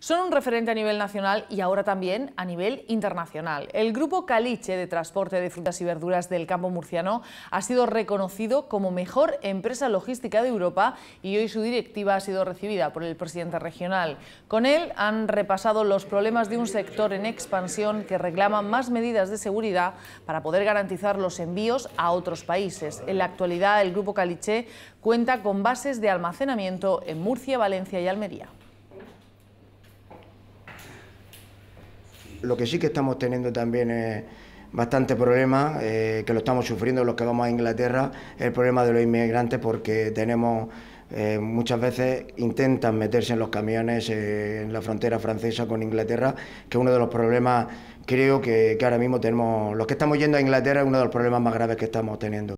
Son un referente a nivel nacional y ahora también a nivel internacional. El grupo Caliche de transporte de frutas y verduras del campo murciano ha sido reconocido como mejor empresa logística de Europa y hoy su directiva ha sido recibida por el presidente regional. Con él han repasado los problemas de un sector en expansión que reclama más medidas de seguridad para poder garantizar los envíos a otros países. En la actualidad el grupo Caliche cuenta con bases de almacenamiento en Murcia, Valencia y Almería. Lo que sí que estamos teniendo también es bastante problema, eh, que lo estamos sufriendo los que vamos a Inglaterra, el problema de los inmigrantes porque tenemos eh, muchas veces intentan meterse en los camiones eh, en la frontera francesa con Inglaterra, que es uno de los problemas creo que ahora mismo tenemos, los que estamos yendo a Inglaterra es uno de los problemas más graves que estamos teniendo.